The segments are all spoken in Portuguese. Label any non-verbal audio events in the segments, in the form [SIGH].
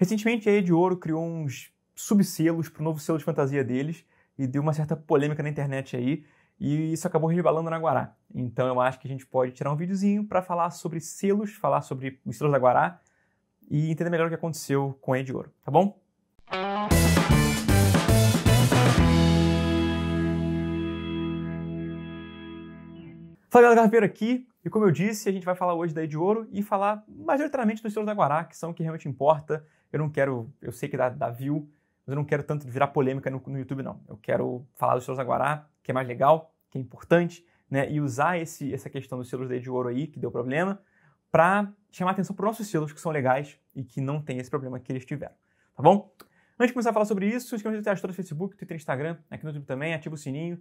Recentemente, a Rede Ouro criou uns subselos para o novo selo de fantasia deles e deu uma certa polêmica na internet aí, e isso acabou rebalando na Guará. Então eu acho que a gente pode tirar um videozinho para falar sobre selos, falar sobre os selos da Guará e entender melhor o que aconteceu com a Rede Ouro, tá bom? Fala galera, Carpeiro aqui. E como eu disse, a gente vai falar hoje daí de ouro e falar majoritariamente dos selos da Guará, que são o que realmente importa. Eu não quero, eu sei que dá, dá view, mas eu não quero tanto virar polêmica no, no YouTube, não. Eu quero falar dos selos da Guará, que é mais legal, que é importante, né? E usar esse, essa questão dos selos daí de ouro aí, que deu problema, para chamar atenção para os nossos selos, que são legais e que não tem esse problema que eles tiveram. Tá bom? Antes de começar a falar sobre isso, se inscreva no Astro no Facebook, Twitter, Instagram, aqui no YouTube também, ativa o sininho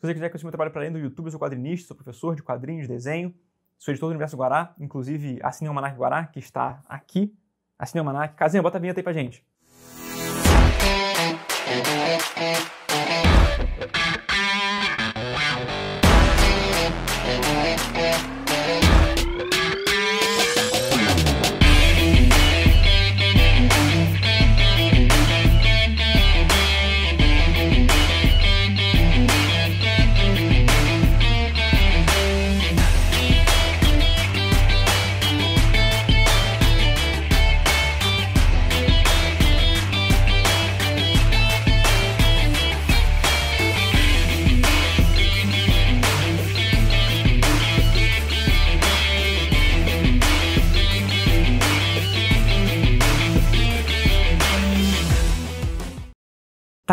se você quiser conhecer meu trabalho para além do YouTube, eu sou quadrinista, sou professor de quadrinhos, desenho, sou editor do Universo Guará, inclusive assine o Manac Guará, que está aqui. Assine o Manac. Casinha, bota a vinheta aí pra gente.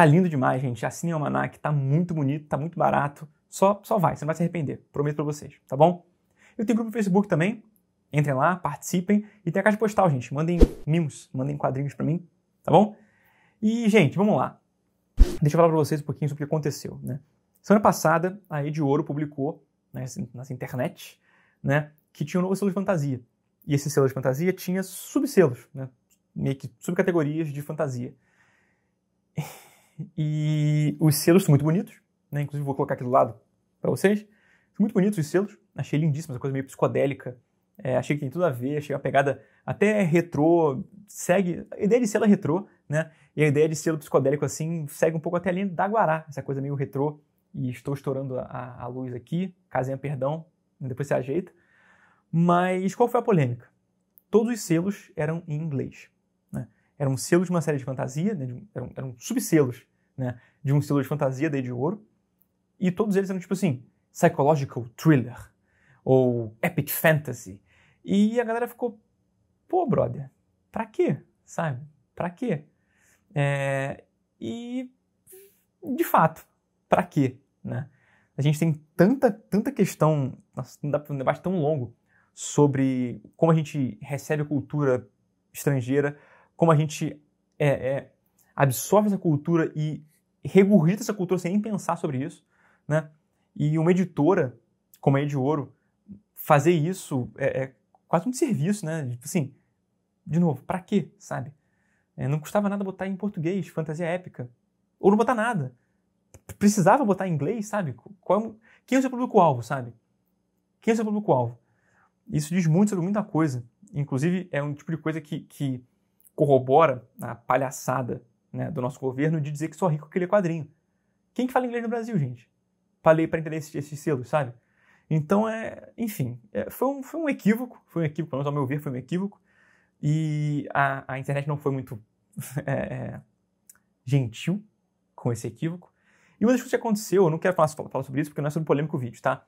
Tá lindo demais, gente. Assine o Almanac, tá muito bonito, tá muito barato. Só, só vai, você não vai se arrepender. Prometo para vocês, tá bom? Eu tenho grupo no Facebook também. Entrem lá, participem. E tem a caixa postal, gente. Mandem mimos, mandem quadrinhos para mim, tá bom? E, gente, vamos lá. Deixa eu falar para vocês um pouquinho sobre o que aconteceu, né? Semana passada, a Ed Ouro publicou né, nessa internet, né, que tinha um novo selo de fantasia. E esse selo de fantasia tinha subselos, né, meio que subcategorias de fantasia. E os selos são muito bonitos, né? Inclusive vou colocar aqui do lado para vocês. São muito bonitos os selos, achei lindíssimos, uma coisa meio psicodélica. É, achei que tem tudo a ver, achei uma pegada até retrô, segue. A ideia de selo é retrô, né? E a ideia de selo psicodélico assim segue um pouco até a linha da Guará, essa coisa meio retrô. E estou estourando a, a luz aqui, casinha perdão, depois se ajeita. Mas qual foi a polêmica? Todos os selos eram em inglês era um selo de uma série de fantasia, né, de um, eram, eram subselos né, de um selo de fantasia, da de ouro, e todos eles eram tipo assim, psychological thriller, ou epic fantasy. E a galera ficou, pô, brother, pra quê? Sabe? Pra quê? É, e, de fato, pra quê? Né? A gente tem tanta, tanta questão, nossa, não dá pra um debate tão longo, sobre como a gente recebe cultura estrangeira, como a gente é, é, absorve essa cultura e regurgita essa cultura sem nem pensar sobre isso, né? E uma editora, como a Ed Ouro, fazer isso é, é, quase um serviço, né? Tipo assim, de novo, para quê, sabe? É, não custava nada botar em português, fantasia épica. Ou não botar nada. Precisava botar em inglês, sabe? Qual, é quem é o seu público-alvo, sabe? Quem é o seu público-alvo? Isso diz muito sobre muita coisa. Inclusive, é um tipo de coisa que, que corrobora a palhaçada né, do nosso governo de dizer que só rico é que lê quadrinho. Quem que fala inglês no Brasil, gente? Falei para entender esses, esses selos, sabe? Então, é, enfim, é, foi, um, foi um equívoco, foi um equívoco, pelo menos ao meu ver, foi um equívoco. E a, a internet não foi muito [LAUGHS] é, é, gentil com esse equívoco. E uma das coisas que aconteceu, eu não quero falar, falar sobre isso porque não é sobre polêmico o vídeo, tá?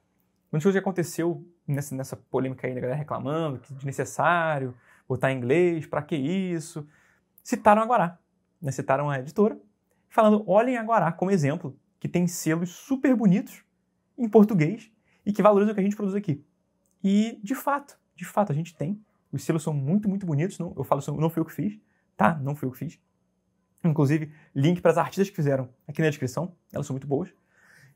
Uma das coisas que aconteceu nessa, nessa polêmica aí da galera reclamando, que desnecessário, botar em inglês, para que isso? Citaram agora, né? citaram a editora, falando: olhem agora como exemplo, que tem selos super bonitos em português e que valorizam o que a gente produz aqui. E, de fato, de fato, a gente tem. Os selos são muito, muito bonitos. Não, eu falo, não foi eu que fiz, tá? Não foi eu que fiz. Inclusive, link para as artistas que fizeram aqui na descrição, elas são muito boas.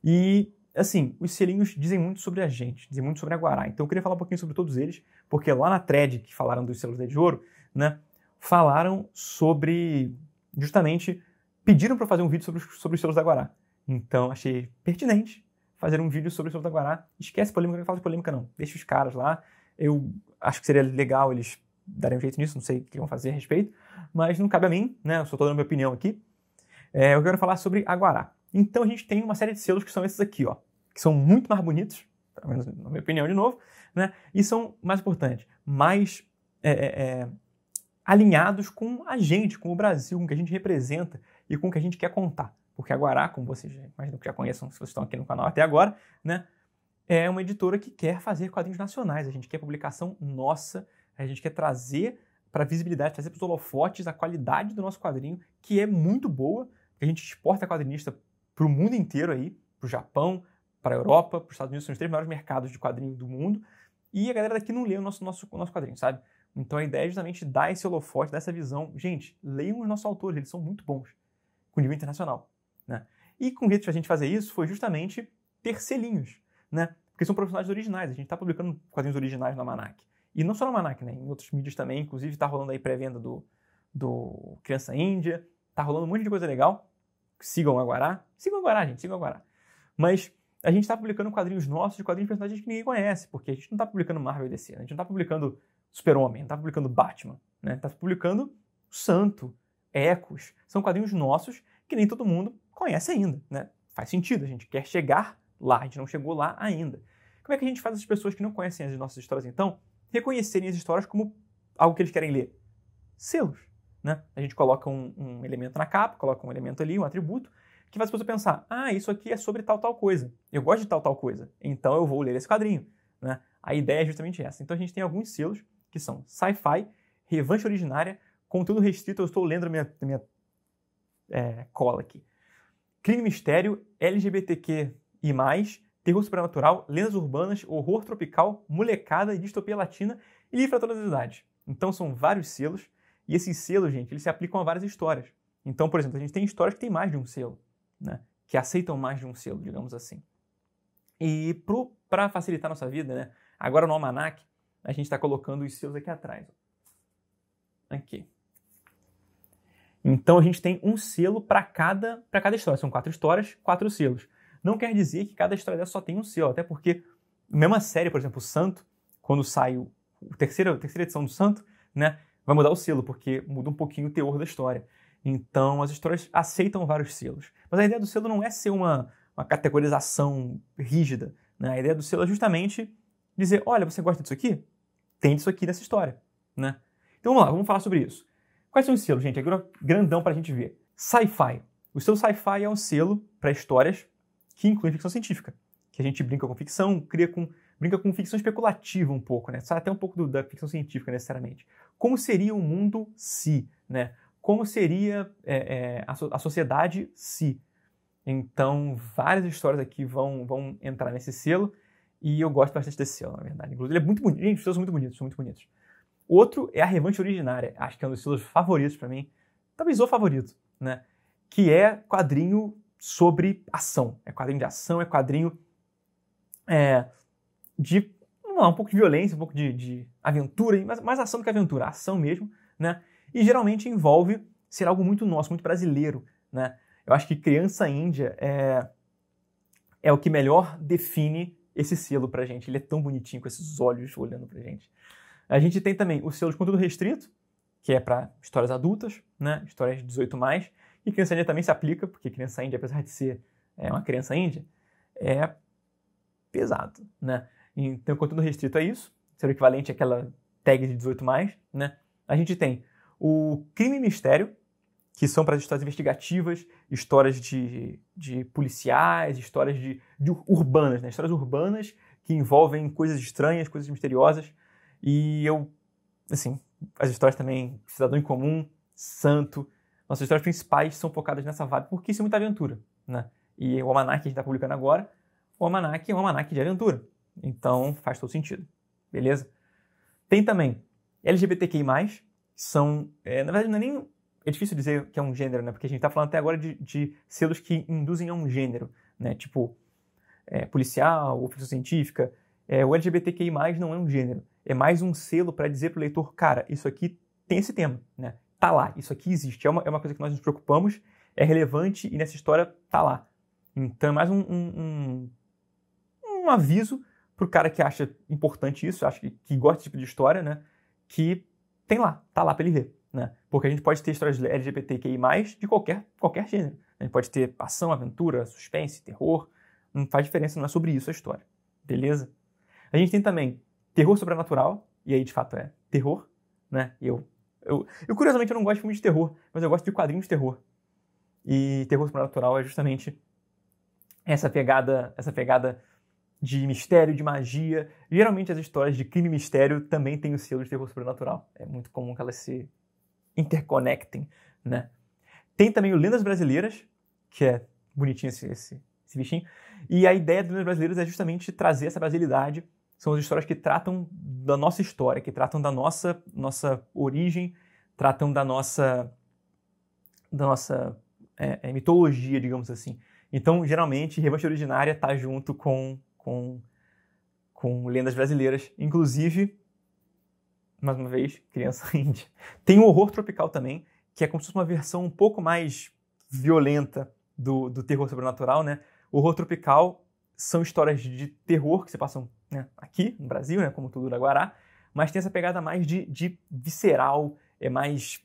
E, assim, os selinhos dizem muito sobre a gente, dizem muito sobre a Guará. Então, eu queria falar um pouquinho sobre todos eles, porque lá na thread que falaram dos selos de ouro, né, falaram sobre, justamente, pediram para fazer um vídeo sobre, sobre os selos da Guará. Então, achei pertinente fazer um vídeo sobre os selos da Guará. Esquece polêmica, não fala de polêmica não, deixa os caras lá. Eu acho que seria legal eles darem um jeito nisso, não sei o que vão fazer a respeito, mas não cabe a mim, né, eu só estou dando minha opinião aqui. É, eu quero falar sobre a Guará. Então a gente tem uma série de selos que são esses aqui, ó, que são muito mais bonitos, pelo menos na minha opinião, de novo, né? E são, mais importante, mais é, é, é, alinhados com a gente, com o Brasil, com o que a gente representa e com o que a gente quer contar. Porque a Guará, como vocês imagino que já conheçam, se vocês estão aqui no canal até agora, né? É uma editora que quer fazer quadrinhos nacionais. A gente quer publicação nossa, a gente quer trazer para visibilidade, trazer para os holofotes a qualidade do nosso quadrinho, que é muito boa. A gente exporta quadrinista para o mundo inteiro aí, para o Japão, para a Europa, para os Estados Unidos, são os três maiores mercados de quadrinho do mundo, e a galera daqui não lê o nosso, nosso, nosso quadrinho, sabe? Então a ideia é justamente dar esse holofote, dar essa visão. Gente, leiam os nossos autores, eles são muito bons, com nível internacional. Né? E com o jeito de a gente fazer isso foi justamente ter selinhos, né? Porque são profissionais originais, a gente está publicando quadrinhos originais no Almanac. E não só no Almanac, né? Em outros mídias também, inclusive está rolando aí pré-venda do, do Criança Índia, está rolando um monte de coisa legal. Sigam o Aguará. Sigam o Aguará, gente, sigam o Aguará. Mas a gente está publicando quadrinhos nossos de quadrinhos de personagens que ninguém conhece, porque a gente não está publicando Marvel e DC, a gente não está publicando Super-Homem, não está publicando Batman, né? Está publicando Santo, Ecos. São quadrinhos nossos que nem todo mundo conhece ainda, né? Faz sentido, a gente quer chegar lá, a gente não chegou lá ainda. Como é que a gente faz as pessoas que não conhecem as nossas histórias, então, reconhecerem as histórias como algo que eles querem ler? Selos, né? A gente coloca um, um elemento na capa, coloca um elemento ali, um atributo, que faz você pensar, ah, isso aqui é sobre tal, tal coisa. Eu gosto de tal, tal coisa. Então eu vou ler esse quadrinho. Né? A ideia é justamente essa. Então a gente tem alguns selos que são sci-fi, revanche originária, conteúdo restrito, eu estou lendo a minha, a minha é, cola aqui. Crime mistério, LGBTQ e mais, terror supernatural, lendas urbanas, horror tropical, molecada e distopia latina e livro para todas as idades. Então são vários selos, e esses selos, gente, eles se aplicam a várias histórias. Então, por exemplo, a gente tem histórias que tem mais de um selo né? que aceitam mais de um selo, digamos assim. E para facilitar nossa vida, né? agora no Almanac, a gente está colocando os selos aqui atrás. Ó. Aqui. Então a gente tem um selo para cada, pra cada história. São quatro histórias, quatro selos. Não quer dizer que cada história dessa só tem um selo, até porque, mesma série, por exemplo, o Santo, quando sai o terceiro, a terceira edição do Santo, né, vai mudar o selo, porque muda um pouquinho o teor da história. Então, as editoras aceitam vários selos. Mas a ideia do selo não é ser uma, uma categorização rígida. Né? A ideia do selo é justamente dizer: olha, você gosta disso aqui? Tem disso aqui nessa história. Né? Então vamos lá, vamos falar sobre isso. Quais são os selos, gente? É grandão para a gente ver. Sci-fi. O selo sci-fi é um selo para histórias que incluem ficção científica. Que a gente brinca com ficção, cria com, brinca com ficção especulativa um pouco, né? Sai até um pouco do, da ficção científica necessariamente. Como seria o mundo se, né? como seria é, é, a, so a, sociedade se. Então, várias histórias aqui vão, vão entrar nesse selo, e eu gosto bastante desse selo, na verdade. Inclusive, ele é muito bonito. Gente, os selos são muito bonitos, são muito bonitos. Outro é a Revanche Originária, acho que é um dos selos favoritos para mim, talvez o favorito, né? Que é quadrinho sobre ação. É quadrinho de ação, é quadrinho é, de é, um pouco de violência, um pouco de, de aventura, mas mais ação do que aventura, ação mesmo, né? e geralmente envolve ser algo muito nosso, muito brasileiro, né? Eu acho que Criança Índia é, é o que melhor define esse selo pra gente. Ele é tão bonitinho com esses olhos olhando pra gente. A gente tem também o selo de conteúdo restrito, que é para histórias adultas, né? Histórias de 18 mais. E Criança Índia também se aplica, porque Criança Índia, apesar de ser é, uma criança índia, é pesado, né? Então, conteúdo restrito é isso. Ser o equivalente àquela tag de 18 mais, né? A gente tem o Crime e Mistério, que são para as histórias investigativas, histórias de, de policiais, histórias de, de urbanas, né? histórias urbanas que envolvem coisas estranhas, coisas misteriosas. E eu, assim, as histórias também, Cidadão em Comum, Santo, nossas histórias principais são focadas nessa vibe, porque isso é muita aventura, né? E o Almanac que a gente está publicando agora, o Almanac é um Almanac de aventura. Então faz todo sentido, beleza? Tem também LGBTQI+, são. É, na verdade, não é nem. É difícil dizer que é um gênero, né? Porque a gente está falando até agora de, de, selos que induzem a um gênero, né? Tipo, é, policial, oficina científica. É, o LGBTQI, não é um gênero. É mais um selo para dizer pro leitor, cara, isso aqui tem esse tema, né? Tá lá, isso aqui existe. É uma, é uma coisa que nós nos preocupamos, é relevante e nessa história tá lá. Então é mais um, um, um, um aviso pro cara que acha importante isso, acha que, que gosta desse tipo de história, né? Que tem lá, tá lá para ele ver. Né? Porque a gente pode ter histórias LGBTQI, de qualquer, qualquer gênero. A gente pode ter ação, aventura, suspense, terror. Não faz diferença, não é sobre isso a história. Beleza? A gente tem também terror sobrenatural, e aí de fato é terror, né? Eu, eu, eu curiosamente eu não gosto de filme de terror, mas eu gosto de quadrinhos de terror. E terror sobrenatural é justamente essa pegada, essa pegada de mistério, de magia. Geralmente as histórias de crime e mistério também têm o selo de terror sobrenatural. É muito comum que elas se interconectem, né? Tem também o Lendas Brasileiras, que é bonitinho esse, esse, esse bichinho. E a ideia das Lendas Brasileiras é justamente trazer essa brasilidade. São as histórias que tratam da nossa história, que tratam da nossa, nossa origem, tratam da nossa, da nossa é, é, mitologia, digamos assim. Então, geralmente, Revanche Originária está junto com com, com lendas brasileiras. Inclusive, mais uma vez, criança [LAUGHS] índia. Tem o horror tropical também, que é como se fosse uma versão um pouco mais violenta do, do terror sobrenatural, né? O horror tropical são histórias de terror que se passam né, aqui no Brasil, né, como tudo do Guará, mas tem essa pegada mais de, de visceral, é mais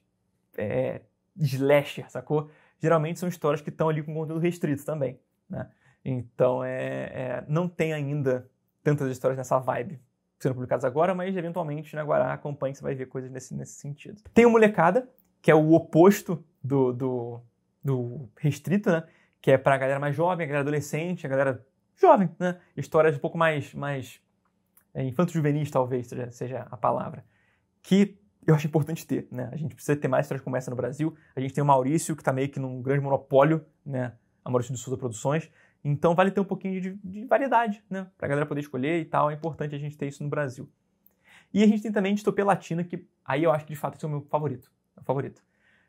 é, slasher, sacou? Geralmente são histórias que estão ali com conteúdo restrito também, né? Então, é, é, não tem ainda tantas histórias nessa vibe sendo publicadas agora, mas eventualmente na Guará acompanhe que você vai ver coisas nesse, nesse sentido. Tem o Molecada, que é o oposto do, do, do restrito, né? Que é para a galera mais jovem, a galera adolescente, a galera jovem, né? Histórias um pouco mais, mais é, infanto-juvenis, talvez seja, seja a palavra. Que eu acho importante ter, né? A gente precisa ter mais histórias como essa no Brasil. A gente tem o Maurício, que está meio que num grande monopólio, né? A Maurício do Souza Produções. Então vale ter um pouquinho de, de variedade, né? Para galera poder escolher e tal. É importante a gente ter isso no Brasil. E a gente tem também distopia latina, que aí eu acho que de fato esse é o meu favorito. É favorito.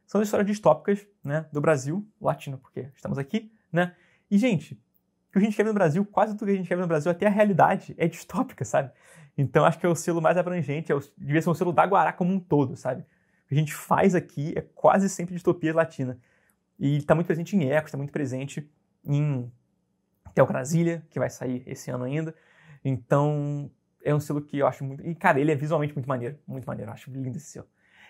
São as histórias distópicas, né? Do Brasil, latino, porque estamos aqui, né? E, gente, o que a gente escreve no Brasil, quase tudo que a gente escreve no Brasil, até a realidade, é distópica, sabe? Então acho que é o selo mais abrangente, é o, devia ser um selo da Guará como um todo, sabe? O que a gente faz aqui é quase sempre distopia latina. E está muito presente em ecos, está muito presente em Teocrasilha, que vai sair esse ano ainda. Então, é um selo que eu acho muito. E, cara, ele é visualmente muito maneiro. Muito maneiro. Eu acho lindo esse selo.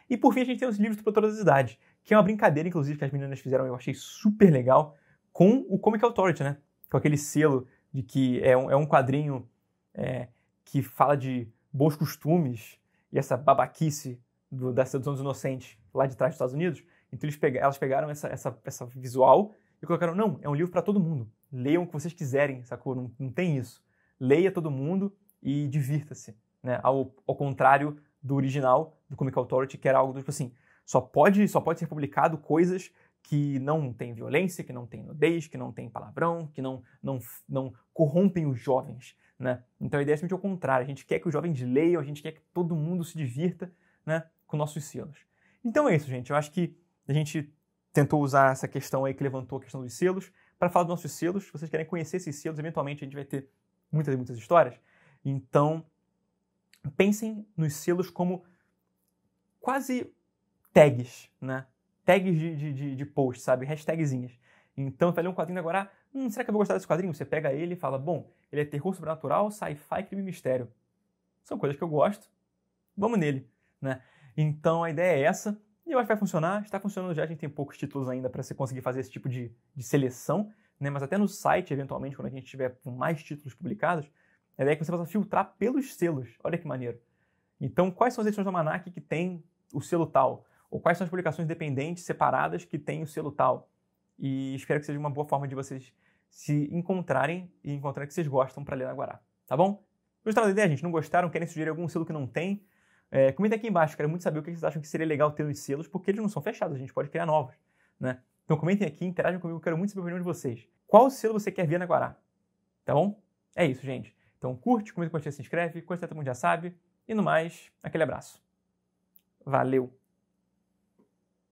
E por fim, a gente tem os livros do Idades, que é uma brincadeira, inclusive, que as meninas fizeram, eu achei super legal, com o Comic Authority, né? Com aquele selo de que é um, é um quadrinho é, que fala de bons costumes e essa babaquice do, da sedução dos inocentes lá de trás dos Estados Unidos. Então, pega, elas pegaram essa, essa, essa visual e colocaram, não, é um livro para todo mundo. Leiam o que vocês quiserem, sacou? Não, não tem isso. Leia todo mundo e divirta-se. Né? Ao, ao contrário do original, do Comic Authority, que era algo do tipo assim, só pode, só pode ser publicado coisas que não tem violência, que não tem nudez, que não tem palavrão, que não, não, não corrompem os jovens, né? Então a ideia é simplesmente ao contrário, a gente quer que os jovens leiam, a gente quer que todo mundo se divirta, né, com nossos selos. Então é isso, gente, eu acho que a gente tentou usar essa questão aí que levantou a questão dos selos para falar dos nossos selos. Se vocês querem conhecer esses selos, eventualmente a gente vai ter muitas e muitas histórias. Então, pensem nos selos como quase tags, né? Tags de, de, de, de post, sabe? Hashtagzinhas. Então, vai ler um quadrinho agora, hum, será que eu vou gostar desse quadrinho? Você pega ele e fala, bom, ele é terror sobrenatural, sci-fi, crime e mistério. São coisas que eu gosto, vamos nele, né? Então, a ideia é essa. E eu acho que vai funcionar, está funcionando já, a gente tem poucos títulos ainda para você conseguir fazer esse tipo de, de seleção, né? mas até no site, eventualmente, quando a gente tiver com mais títulos publicados, a ideia é que você possa filtrar pelos selos. Olha que maneiro. Então, quais são as edições do Almanac que tem o selo tal? Ou quais são as publicações dependentes, separadas, que tem o selo tal? E espero que seja uma boa forma de vocês se encontrarem e encontrar que vocês gostam para ler na Guará. Tá bom? Gostaram da ideia, gente? Não gostaram? Querem sugerir algum selo que não tem? É, comenta aqui embaixo, quero muito saber o que vocês acham que seria legal ter os selos, porque eles não são fechados, a gente pode criar novos, né? Então comentem aqui, interajam comigo, quero muito saber a opinião de vocês. Qual selo você quer ver na Guará? Tá bom? É isso, gente. Então curte, comenta, compartilha, se inscreve, coisa que todo mundo já sabe. E no mais, aquele abraço. Valeu!